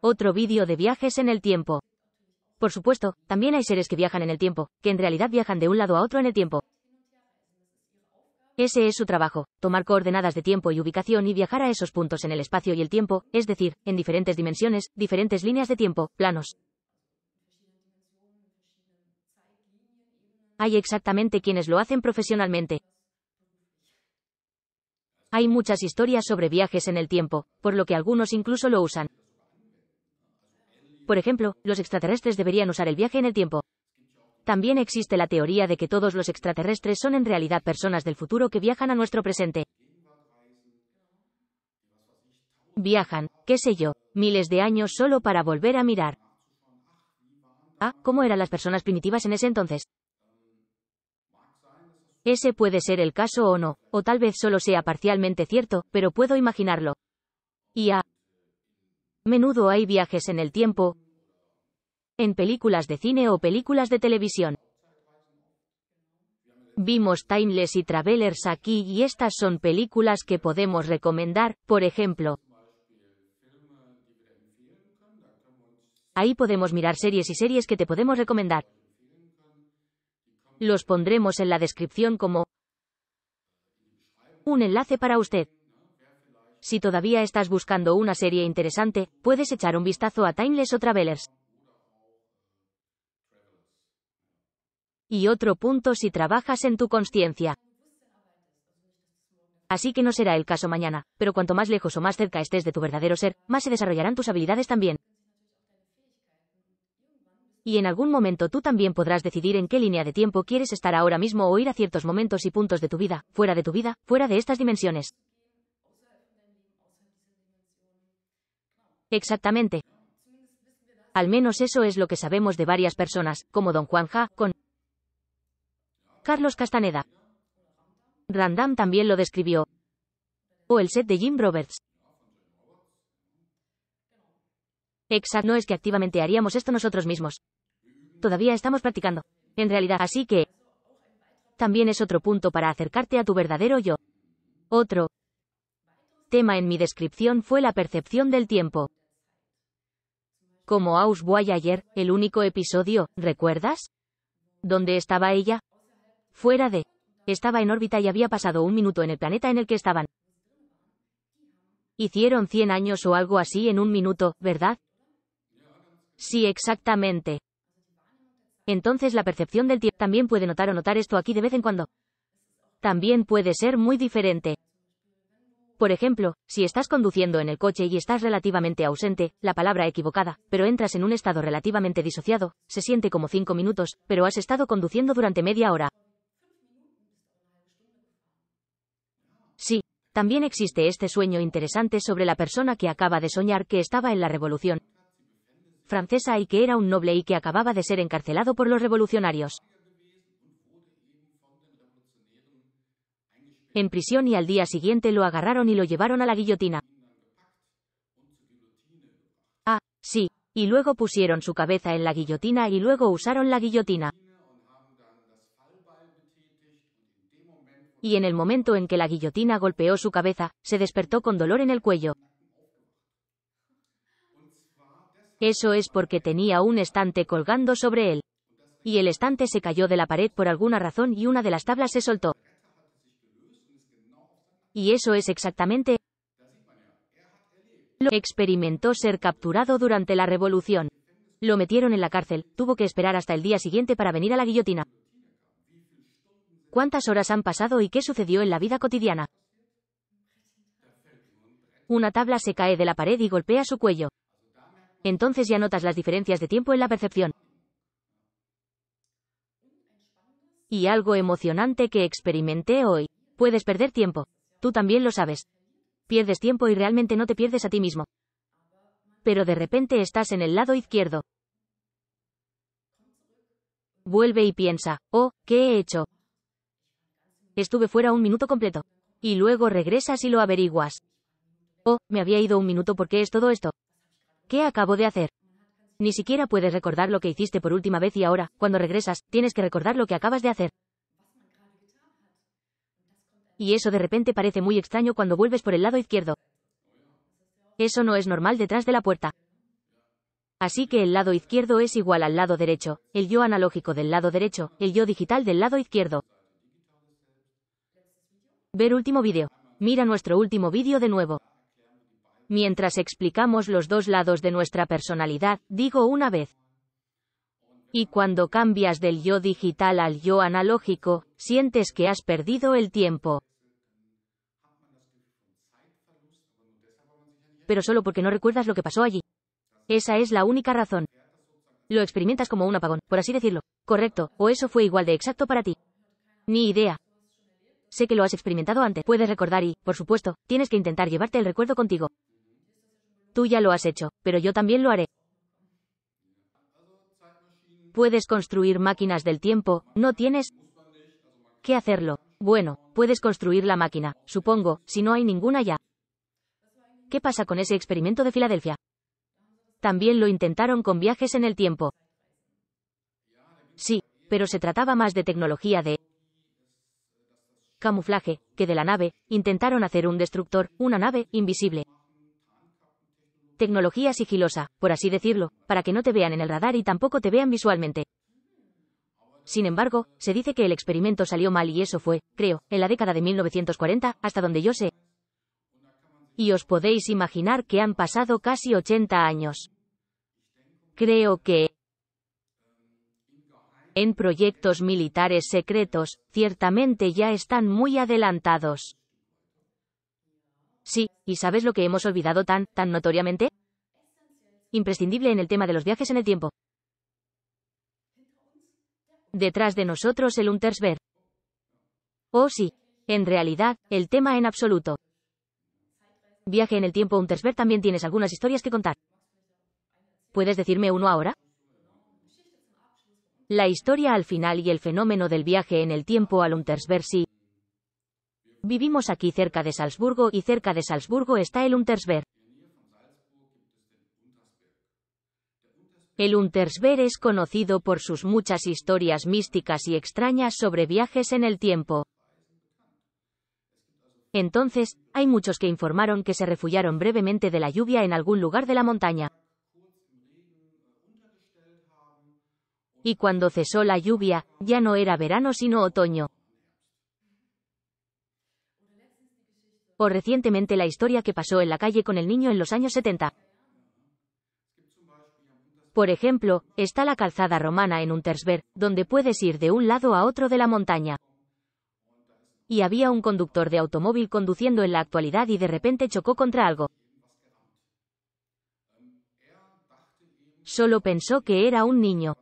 Otro vídeo de viajes en el tiempo. Por supuesto, también hay seres que viajan en el tiempo, que en realidad viajan de un lado a otro en el tiempo. Ese es su trabajo, tomar coordenadas de tiempo y ubicación y viajar a esos puntos en el espacio y el tiempo, es decir, en diferentes dimensiones, diferentes líneas de tiempo, planos. Hay exactamente quienes lo hacen profesionalmente. Hay muchas historias sobre viajes en el tiempo, por lo que algunos incluso lo usan. Por ejemplo, los extraterrestres deberían usar el viaje en el tiempo. También existe la teoría de que todos los extraterrestres son en realidad personas del futuro que viajan a nuestro presente. Viajan, qué sé yo, miles de años solo para volver a mirar. Ah, ¿cómo eran las personas primitivas en ese entonces? Ese puede ser el caso o no, o tal vez solo sea parcialmente cierto, pero puedo imaginarlo. Y ah, Menudo hay viajes en el tiempo, en películas de cine o películas de televisión. Vimos Timeless y Travelers aquí y estas son películas que podemos recomendar, por ejemplo. Ahí podemos mirar series y series que te podemos recomendar. Los pondremos en la descripción como un enlace para usted. Si todavía estás buscando una serie interesante, puedes echar un vistazo a Timeless o Travelers. Y otro punto si trabajas en tu conciencia. Así que no será el caso mañana, pero cuanto más lejos o más cerca estés de tu verdadero ser, más se desarrollarán tus habilidades también. Y en algún momento tú también podrás decidir en qué línea de tiempo quieres estar ahora mismo o ir a ciertos momentos y puntos de tu vida, fuera de tu vida, fuera de estas dimensiones. Exactamente. Al menos eso es lo que sabemos de varias personas, como don Juan Ja, con Carlos Castaneda. Randam también lo describió. O el set de Jim Roberts. Exacto, no es que activamente haríamos esto nosotros mismos. Todavía estamos practicando. En realidad, así que... También es otro punto para acercarte a tu verdadero yo. Otro tema en mi descripción fue la percepción del tiempo como Aus ayer, el único episodio, ¿recuerdas? ¿Dónde estaba ella? Fuera de. Estaba en órbita y había pasado un minuto en el planeta en el que estaban. Hicieron 100 años o algo así en un minuto, ¿verdad? Sí, exactamente. Entonces la percepción del tiempo también puede notar o notar esto aquí de vez en cuando. También puede ser muy diferente. Por ejemplo, si estás conduciendo en el coche y estás relativamente ausente, la palabra equivocada, pero entras en un estado relativamente disociado, se siente como cinco minutos, pero has estado conduciendo durante media hora. Sí, también existe este sueño interesante sobre la persona que acaba de soñar que estaba en la revolución francesa y que era un noble y que acababa de ser encarcelado por los revolucionarios. en prisión y al día siguiente lo agarraron y lo llevaron a la guillotina. Ah, sí, y luego pusieron su cabeza en la guillotina y luego usaron la guillotina. Y en el momento en que la guillotina golpeó su cabeza, se despertó con dolor en el cuello. Eso es porque tenía un estante colgando sobre él. Y el estante se cayó de la pared por alguna razón y una de las tablas se soltó. Y eso es exactamente lo que experimentó ser capturado durante la revolución. Lo metieron en la cárcel, tuvo que esperar hasta el día siguiente para venir a la guillotina. ¿Cuántas horas han pasado y qué sucedió en la vida cotidiana? Una tabla se cae de la pared y golpea su cuello. Entonces ya notas las diferencias de tiempo en la percepción. Y algo emocionante que experimenté hoy. Puedes perder tiempo. Tú también lo sabes. Pierdes tiempo y realmente no te pierdes a ti mismo. Pero de repente estás en el lado izquierdo. Vuelve y piensa, oh, ¿qué he hecho? Estuve fuera un minuto completo. Y luego regresas y lo averiguas. Oh, me había ido un minuto, porque es todo esto? ¿Qué acabo de hacer? Ni siquiera puedes recordar lo que hiciste por última vez y ahora, cuando regresas, tienes que recordar lo que acabas de hacer. Y eso de repente parece muy extraño cuando vuelves por el lado izquierdo. Eso no es normal detrás de la puerta. Así que el lado izquierdo es igual al lado derecho, el yo analógico del lado derecho, el yo digital del lado izquierdo. Ver último vídeo. Mira nuestro último vídeo de nuevo. Mientras explicamos los dos lados de nuestra personalidad, digo una vez. Y cuando cambias del yo digital al yo analógico, sientes que has perdido el tiempo. pero solo porque no recuerdas lo que pasó allí. Esa es la única razón. Lo experimentas como un apagón, por así decirlo. Correcto, o eso fue igual de exacto para ti. Ni idea. Sé que lo has experimentado antes, puedes recordar y, por supuesto, tienes que intentar llevarte el recuerdo contigo. Tú ya lo has hecho, pero yo también lo haré. Puedes construir máquinas del tiempo, no tienes ¿Qué hacerlo. Bueno, puedes construir la máquina, supongo, si no hay ninguna ya. ¿Qué pasa con ese experimento de Filadelfia? También lo intentaron con viajes en el tiempo. Sí, pero se trataba más de tecnología de camuflaje, que de la nave, intentaron hacer un destructor, una nave, invisible. Tecnología sigilosa, por así decirlo, para que no te vean en el radar y tampoco te vean visualmente. Sin embargo, se dice que el experimento salió mal y eso fue, creo, en la década de 1940, hasta donde yo sé, y os podéis imaginar que han pasado casi 80 años. Creo que en proyectos militares secretos, ciertamente ya están muy adelantados. Sí, ¿y sabes lo que hemos olvidado tan, tan notoriamente? Imprescindible en el tema de los viajes en el tiempo. Detrás de nosotros el Untersberg. Oh sí, en realidad, el tema en absoluto. Viaje en el tiempo Untersberg también tienes algunas historias que contar. ¿Puedes decirme uno ahora? La historia al final y el fenómeno del viaje en el tiempo al Untersberg sí. Vivimos aquí cerca de Salzburgo y cerca de Salzburgo está el Untersberg. El Untersberg es conocido por sus muchas historias místicas y extrañas sobre viajes en el tiempo. Entonces, hay muchos que informaron que se refugiaron brevemente de la lluvia en algún lugar de la montaña. Y cuando cesó la lluvia, ya no era verano sino otoño. O recientemente la historia que pasó en la calle con el niño en los años 70. Por ejemplo, está la calzada romana en Untersberg, donde puedes ir de un lado a otro de la montaña y había un conductor de automóvil conduciendo en la actualidad y de repente chocó contra algo. Solo pensó que era un niño.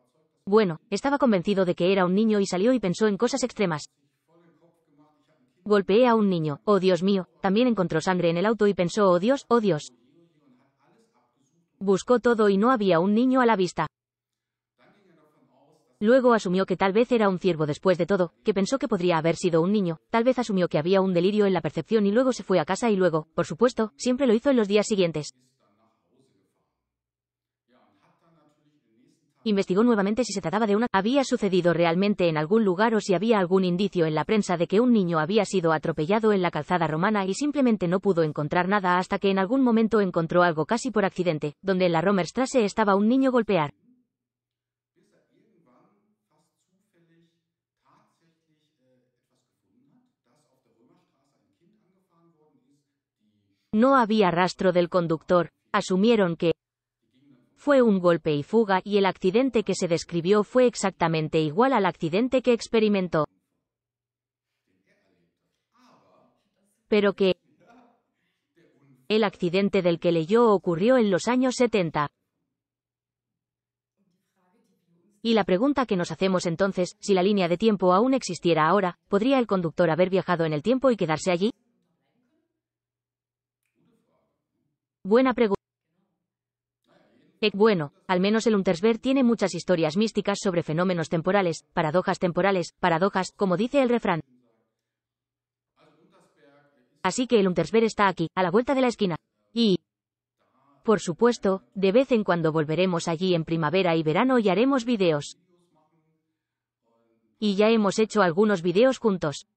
Bueno, estaba convencido de que era un niño y salió y pensó en cosas extremas. Golpeé a un niño, oh Dios mío, también encontró sangre en el auto y pensó, oh Dios, oh Dios. Buscó todo y no había un niño a la vista. Luego asumió que tal vez era un ciervo después de todo, que pensó que podría haber sido un niño, tal vez asumió que había un delirio en la percepción y luego se fue a casa y luego, por supuesto, siempre lo hizo en los días siguientes. Investigó nuevamente si se trataba de una... Había sucedido realmente en algún lugar o si había algún indicio en la prensa de que un niño había sido atropellado en la calzada romana y simplemente no pudo encontrar nada hasta que en algún momento encontró algo casi por accidente, donde en la Romerstrasse estaba un niño golpear. No había rastro del conductor, asumieron que fue un golpe y fuga y el accidente que se describió fue exactamente igual al accidente que experimentó. Pero que el accidente del que leyó ocurrió en los años 70. Y la pregunta que nos hacemos entonces, si la línea de tiempo aún existiera ahora, ¿podría el conductor haber viajado en el tiempo y quedarse allí? Buena pregunta. Eh, bueno, al menos el Untersberg tiene muchas historias místicas sobre fenómenos temporales, paradojas temporales, paradojas, como dice el refrán. Así que el Untersberg está aquí, a la vuelta de la esquina. Y, por supuesto, de vez en cuando volveremos allí en primavera y verano y haremos videos. Y ya hemos hecho algunos videos juntos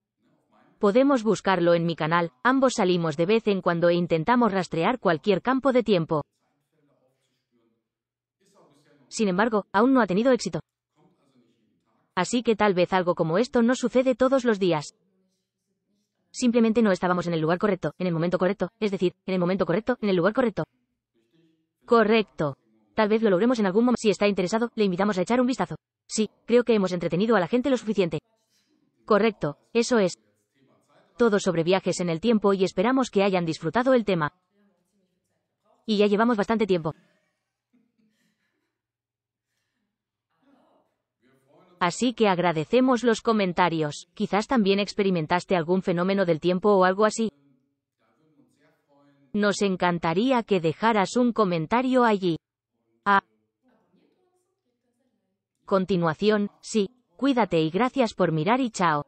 podemos buscarlo en mi canal, ambos salimos de vez en cuando e intentamos rastrear cualquier campo de tiempo. Sin embargo, aún no ha tenido éxito. Así que tal vez algo como esto no sucede todos los días. Simplemente no estábamos en el lugar correcto, en el momento correcto, es decir, en el momento correcto, en el lugar correcto. Correcto. Tal vez lo logremos en algún momento. Si está interesado, le invitamos a echar un vistazo. Sí, creo que hemos entretenido a la gente lo suficiente. Correcto, eso es todo sobre viajes en el tiempo y esperamos que hayan disfrutado el tema. Y ya llevamos bastante tiempo. Así que agradecemos los comentarios. Quizás también experimentaste algún fenómeno del tiempo o algo así. Nos encantaría que dejaras un comentario allí. A continuación, sí, cuídate y gracias por mirar y chao.